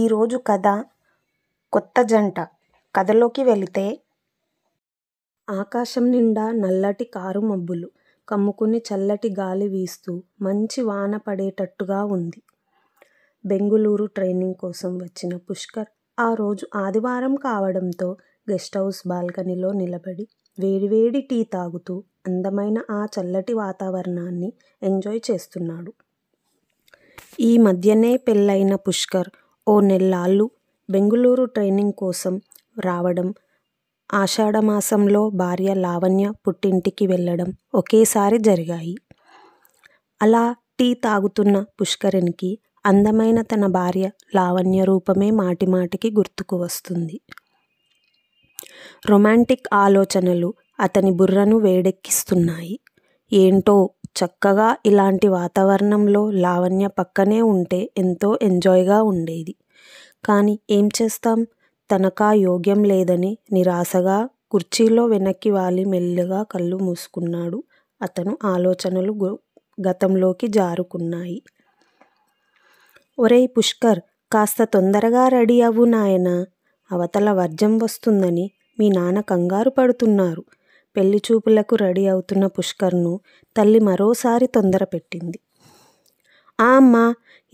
ఈరోజు కథ కొత్త జంట కథలోకి వెళితే ఆకాశం నిండా నల్లటి కారు మబ్బులు కమ్ముకుని చల్లటి గాలి వీస్తూ మంచి వాన పడేటట్టుగా ఉంది బెంగుళూరు ట్రైనింగ్ కోసం వచ్చిన పుష్కర్ ఆ రోజు ఆదివారం కావడంతో గెస్ట్ హౌస్ బాల్కనీలో నిలబడి వేడివేడి టీ తాగుతూ అందమైన ఆ చల్లటి వాతావరణాన్ని ఎంజాయ్ చేస్తున్నాడు ఈ మధ్యనే పెళ్ళైన పుష్కర్ ఓ నెల్లాళ్ళు బెంగుళూరు ట్రైనింగ్ కోసం రావడం ఆషాఢమాసంలో భార్య లావణ్య పుట్టింటికి వెళ్ళడం ఒకేసారి జరిగాయి అలా టీ తాగుతున్న పుష్కరిణికి అందమైన తన భార్య లావణ్య రూపమే మాటిమాటికి గుర్తుకు వస్తుంది రొమాంటిక్ ఆలోచనలు అతని బుర్రను వేడెక్కిస్తున్నాయి ఏంటో చక్కగా ఇలాంటి వాతావరణంలో లావణ్య పక్కనే ఉంటే ఎంతో ఎంజాయ్గా ఉండేది కానీ ఏం చేస్తాం తనకా యోగ్యం లేదని నిరాశగా కుర్చీలో వెనక్కి వాలి మెల్లగా కళ్ళు మూసుకున్నాడు అతను ఆలోచనలు గతంలోకి జారుకున్నాయి ఒరేయ్ పుష్కర్ కాస్త తొందరగా రెడీ అవ్వు నాయనా అవతల వర్జం వస్తుందని మీ నాన్న కంగారు పడుతున్నారు పెళ్లి చూపులకు రెడీ అవుతున్న పుష్కర్ను తల్లి మరోసారి తొందర పెట్టింది ఆ అమ్మా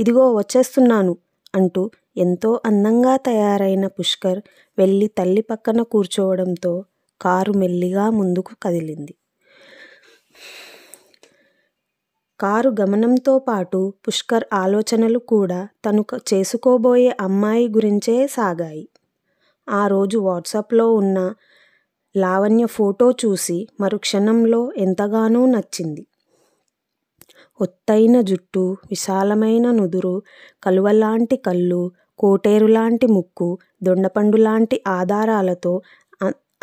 ఇదిగో వచ్చేస్తున్నాను అంటూ ఎంతో అందంగా తయారైన పుష్కర్ వెళ్ళి తల్లి పక్కన కూర్చోవడంతో కారు మెల్లిగా ముందుకు కదిలింది కారు గమనంతో పాటు పుష్కర్ ఆలోచనలు కూడా తను చేసుకోబోయే అమ్మాయి గురించే సాగాయి ఆ రోజు వాట్సాప్లో ఉన్న లావణ్య ఫోటో చూసి మరుక్షణంలో ఎంతగానో నచ్చింది ఒత్తైన జుట్టు విశాలమైన నుదురు కలువలాంటి కళ్ళు కోటేరులాంటి ముక్కు దొండపండులాంటి ఆధారాలతో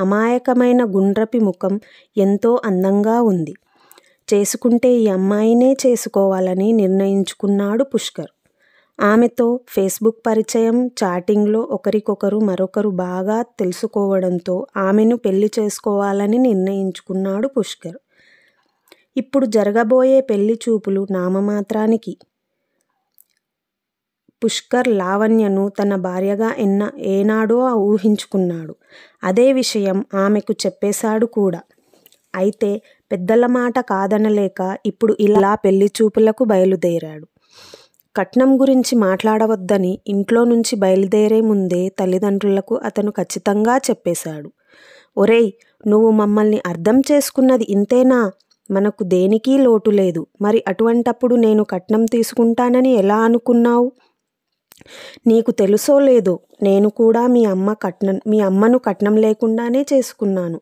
అమాయకమైన గుండ్రపి ముఖం ఎంతో అందంగా ఉంది చేసుకుంటే ఈ అమ్మాయినే చేసుకోవాలని నిర్ణయించుకున్నాడు పుష్కర్ ఆమెతో ఫేస్బుక్ పరిచయం చాటింగ్లో ఒకరికొకరు మరొకరు బాగా తెలుసుకోవడంతో ఆమెను పెళ్లి చేసుకోవాలని నిర్ణయించుకున్నాడు పుష్కర్ ఇప్పుడు జరగబోయే పెళ్లి చూపులు నామమాత్రానికి పుష్కర్ లావణ్యను తన భార్యగా ఎన్న ఏనాడో ఊహించుకున్నాడు అదే విషయం ఆమెకు చెప్పేశాడు కూడా అయితే పెద్దల మాట కాదనలేక ఇప్పుడు ఇలా పెళ్లి చూపులకు బయలుదేరాడు కట్నం గురించి మాట్లాడవద్దని ఇంట్లో నుంచి బయలుదేరే ముందే తల్లిదండ్రులకు అతను ఖచ్చితంగా చెప్పేశాడు ఒరేయ్ నువ్వు మమ్మల్ని అర్థం చేసుకున్నది ఇంతేనా మనకు దేనికీ లోటు లేదు మరి అటువంటప్పుడు నేను కట్నం తీసుకుంటానని ఎలా అనుకున్నావు నీకు తెలుసో లేదో నేను కూడా మీ అమ్మ కట్నం మీ అమ్మను కట్నం లేకుండానే చేసుకున్నాను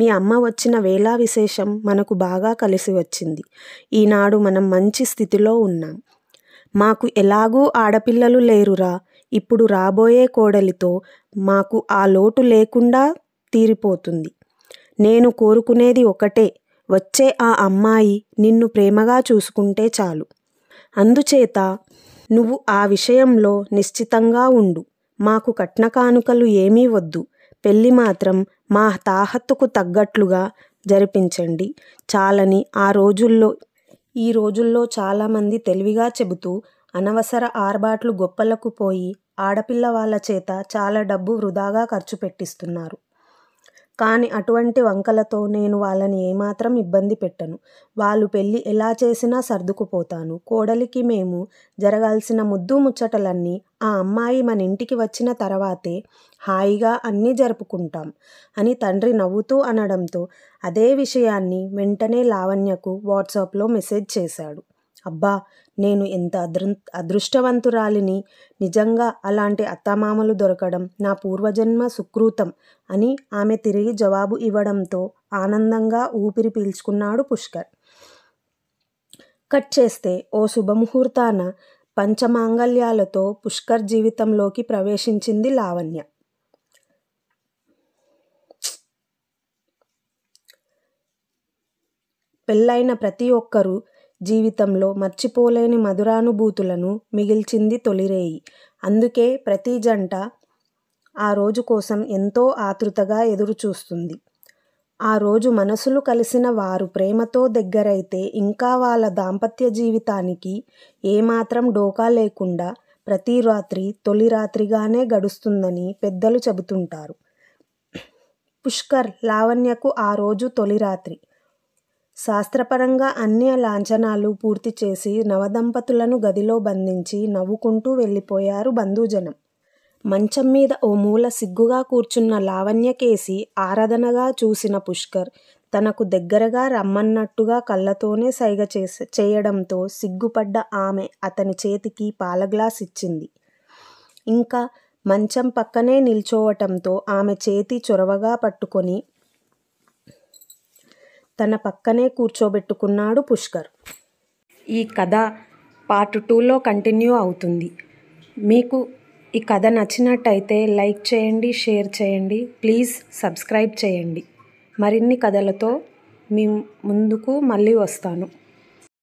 మీ అమ్మ వచ్చిన వేళా విశేషం మనకు బాగా కలిసి వచ్చింది ఈనాడు మనం మంచి స్థితిలో ఉన్నాం మాకు ఎలాగూ ఆడపిల్లలు లేరురా ఇప్పుడు రాబోయే కోడలితో మాకు ఆ లోటు లేకుండా తీరిపోతుంది నేను కోరుకునేది ఒకటే వచ్చే ఆ అమ్మాయి నిన్ను ప్రేమగా చూసుకుంటే చాలు అందుచేత నువ్వు ఆ విషయంలో నిశ్చితంగా ఉండు మాకు కట్న కానుకలు ఏమీ వద్దు పెళ్ళి మాత్రం మా తాహత్తుకు తగ్గట్లుగా జరిపించండి చాలని ఆ రోజుల్లో ఈ రోజుల్లో చాలామంది తెలివిగా చెబుతూ అనవసర ఆర్బాట్లు గొప్పలకు పోయి ఆడపిల్ల వాళ్ళ చేత చాలా డబ్బు వృధాగా ఖర్చు పెట్టిస్తున్నారు కానీ అటువంటి వంకలతో నేను వాళ్ళని ఏమాత్రం ఇబ్బంది పెట్టను వాళ్ళు పెళ్ళి ఎలా చేసినా సర్దుకుపోతాను కోడలికి మేము జరగాల్సిన ముద్దు ముచ్చటలన్నీ ఆ అమ్మాయి మన ఇంటికి వచ్చిన తర్వాతే హాయిగా అన్నీ జరుపుకుంటాం అని తండ్రి నవ్వుతూ అనడంతో అదే విషయాన్ని వెంటనే లావణ్యకు వాట్సాప్లో మెసేజ్ చేశాడు అబ్బా నేను ఎంత అదృ అదృష్టవంతురాలిని నిజంగా అలాంటి అత్తమామలు దొరకడం నా పూర్వజన్మ సుకృతం అని ఆమె తిరిగి జవాబు ఇవ్వడంతో ఆనందంగా ఊపిరి పీల్చుకున్నాడు పుష్కర్ కట్ చేస్తే ఓ శుభముహూర్తాన పంచమాంగల్యాలతో పుష్కర్ జీవితంలోకి ప్రవేశించింది లావణ్య పెళ్ళైన ప్రతి ఒక్కరూ జీవితంలో మర్చిపోలేని మధురానుభూతులను మిగిల్చింది తొలిరేయి అందుకే ప్రతి జంట ఆ రోజు కోసం ఎంతో ఆతృతగా ఎదురుచూస్తుంది ఆ రోజు మనసులు కలిసిన వారు ప్రేమతో దగ్గరైతే ఇంకా వాళ్ళ దాంపత్య జీవితానికి ఏమాత్రం డోకా లేకుండా ప్రతి రాత్రి తొలి రాత్రిగానే గడుస్తుందని పెద్దలు చెబుతుంటారు పుష్కర్ లావణ్యకు ఆ రోజు తొలి రాత్రి శాస్త్రపరంగా అన్ని లాంఛనాలు పూర్తి చేసి నవదంపతులను గదిలో బంధించి నవ్వుకుంటూ వెళ్ళిపోయారు బంధుజనం మంచం మీద ఓ మూల సిగ్గుగా కూర్చున్న లావణ్యకేసి ఆరాధనగా చూసిన పుష్కర్ తనకు దగ్గరగా రమ్మన్నట్టుగా కళ్ళతోనే సైగ చేస చేయడంతో సిగ్గుపడ్డ ఆమె అతని చేతికి పాలగ్లాస్ ఇచ్చింది ఇంకా మంచం పక్కనే నిల్చోవటంతో ఆమె చేతి చొరవగా పట్టుకొని తన పక్కనే కూర్చోబెట్టుకున్నాడు పుష్కర్ ఈ కథ పార్ట్ టూలో కంటిన్యూ అవుతుంది మీకు ఈ కథ నచ్చినట్టయితే లైక్ చేయండి షేర్ చేయండి ప్లీజ్ సబ్స్క్రైబ్ చేయండి మరిన్ని కథలతో మీ ముందుకు మళ్ళీ వస్తాను